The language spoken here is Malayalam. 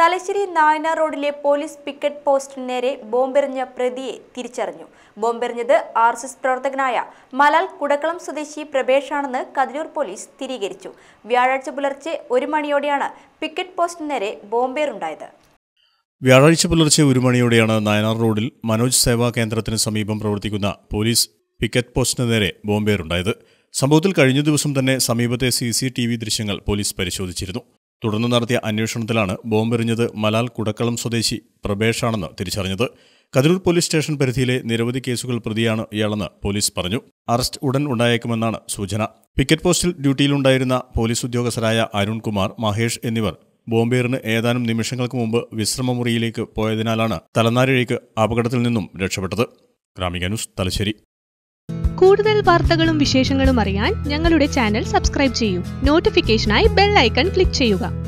തലശ്ശേരി നായനാർ റോഡിലെ പോലീസ് പിക്കറ്റ് പോസ്റ്റിന് നേരെ ബോംബെറിഞ്ഞ പ്രതിയെ തിരിച്ചറിഞ്ഞു ബോംബെറിഞ്ഞത് ആർ എസ് എസ് പ്രവർത്തകനായ മലാൽ കുടക്കളം സ്വദേശി പ്രഭേഷാണെന്ന് കതിരൂർ പോലീസ് സ്ഥിരീകരിച്ചു വ്യാഴാഴ്ച പുലർച്ചെ ഒരു മണിയോടെയാണ് പിക്കറ്റ് പോസ്റ്റിന് നേരെ ബോംബേറുണ്ടായത് വ്യാഴാഴ്ച പുലർച്ചെ ഒരു മണിയോടെയാണ് നായനാർ റോഡിൽ മനോജ് സേവാ കേന്ദ്രത്തിന് സമീപം പ്രവർത്തിക്കുന്ന പോലീസ് പിക്കറ്റ് പോസ്റ്റിന് നേരെ ബോംബേറുണ്ടായത് സംഭവത്തിൽ കഴിഞ്ഞ ദിവസം തന്നെ സമീപത്തെ സി സി ടി വി ദൃശ്യങ്ങൾ പോലീസ് പരിശോധിച്ചിരുന്നു തുടർന്ന് നടത്തിയ അന്വേഷണത്തിലാണ് ബോംബെറിഞ്ഞത് മലാൽ കുടക്കളം സ്വദേശി പ്രഭേഷാണെന്ന് തിരിച്ചറിഞ്ഞത് കതിരൂർ പോലീസ് സ്റ്റേഷൻ പരിധിയിലെ നിരവധി കേസുകൾ പ്രതിയാണ് ഇയാളെന്ന് പോലീസ് പറഞ്ഞു അറസ്റ്റ് ഉടൻ ഉണ്ടായേക്കുമെന്നാണ് സൂചന പിക്കറ്റ് പോസ്റ്റിൽ ഡ്യൂട്ടിയിലുണ്ടായിരുന്ന പോലീസ് ഉദ്യോഗസ്ഥരായ അരുൺകുമാർ മഹേഷ് എന്നിവർ ബോംബേറിന് ഏതാനും നിമിഷങ്ങൾക്ക് മുമ്പ് വിശ്രമമുറിയിലേക്ക് പോയതിനാലാണ് തലനാരിഴയ്ക്ക് അപകടത്തിൽ നിന്നും രക്ഷപ്പെട്ടത് ഗ്രാമിക തലശ്ശേരി കൂടുതൽ വാർത്തകളും വിശേഷങ്ങളും അറിയാൻ ഞങ്ങളുടെ ചാനൽ സബ്സ്ക്രൈബ് ചെയ്യൂ നോട്ടിഫിക്കേഷനായി ബെൽ ഐക്കൺ ക്ലിക്ക് ചെയ്യുക